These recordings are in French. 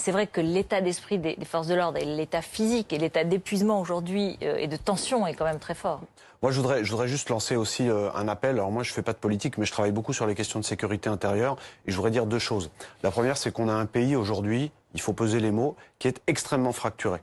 c'est vrai que l'état d'esprit des, forces de l'ordre et l'état physique et l'état d'épuisement aujourd'hui euh, et de tension est quand même très fort. Moi, je voudrais, juste lancer aussi euh, un appel. Alors moi, je fais pas de politique, mais je travaille beaucoup sur les questions de sécurité intérieure. Et je voudrais dire deux choses. La première, c'est qu'on a un pays aujourd'hui, il faut peser les mots, qui est extrêmement fracturé.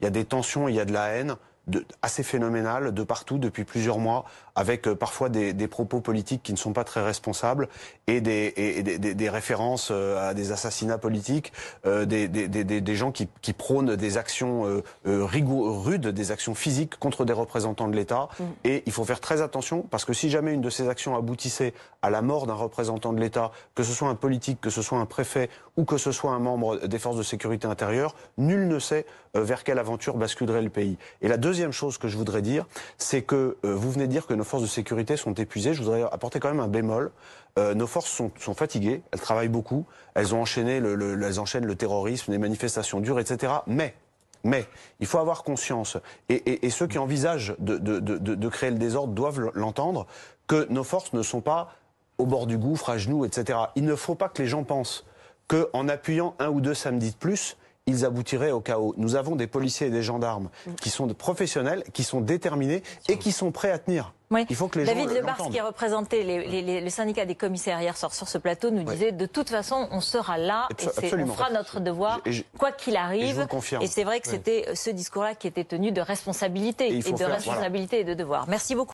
Il y a des tensions, il y a de la haine de, assez phénoménal de partout depuis plusieurs mois, avec euh, parfois des, des, propos politiques qui ne sont pas très responsables et des, et des, des références euh, à des assassinats politiques, euh, des, gens qui, qui, prônent des actions euh, rudes, des actions physiques contre des représentants de l'État. Mmh. Et il faut faire très attention parce que si jamais une de ces actions aboutissait à la mort d'un représentant de l'État, que ce soit un politique, que ce soit un préfet ou que ce soit un membre des forces de sécurité intérieure, nul ne sait vers quelle aventure basculerait le pays. Et la deuxième deuxième chose que je voudrais dire, c'est que euh, vous venez de dire que nos forces de sécurité sont épuisées. Je voudrais apporter quand même un bémol. Euh, nos forces sont, fatiguées, elles travaillent beaucoup, elles ont enchaîné le, enchaînent le terrorisme, les manifestations dures, etc. Mais mais il faut avoir conscience, et, ceux qui envisagent de, de créer le désordre doivent l'entendre, que nos forces ne sont pas au bord du gouffre, à genoux, etc. Il ne faut pas que les gens pensent qu'en appuyant un ou deux samedis de plus, ils aboutiraient au chaos. Nous avons des policiers et des gendarmes qui sont professionnels, qui sont déterminés et qui sont prêts à tenir. Oui. Il faut que les David Lebars, qui représentait les, le syndicat des commissaires hier soir sur ce plateau, nous disait de toute façon, on sera là et on fera notre devoir, quoi qu'il arrive. Et, et c'est vrai que c'était euh, ce discours-là qui était tenu de responsabilité et, de responsabilité et de devoir. Merci beaucoup.